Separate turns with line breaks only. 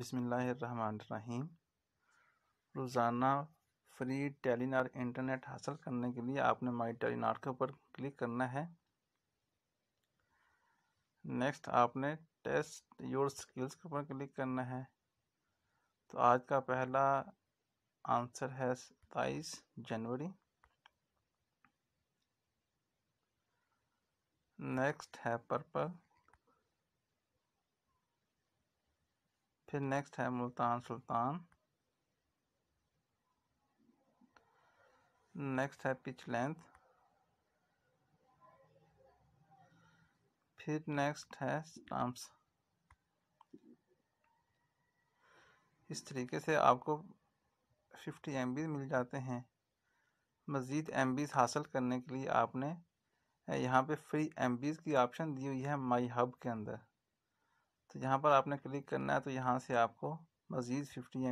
बिसमीम रोज़ाना free Telenor internet हासिल करने के लिए आपने माई टेलीनार के ऊपर क्लिक करना है नेक्स्ट आपने टेस्ट योर स्किल्स के ऊपर क्लिक करना है तो आज का पहला आंसर है सताईस जनवरी नेक्स्ट है पर्पल फिर नेक्स्ट है मुल्तान सुल्तान नेक्स्ट है पिच लेंथ फिर नेक्स्ट है स्टाम्प्स इस तरीके से आपको 50 एम मिल जाते हैं मज़ीद एम हासिल करने के लिए आपने यहाँ पे फ्री एम की ऑप्शन दी हुई है माई हब के अंदर तो यहाँ पर आपने क्लिक करना है तो यहाँ से आपको मज़ीद फिफ्टी एम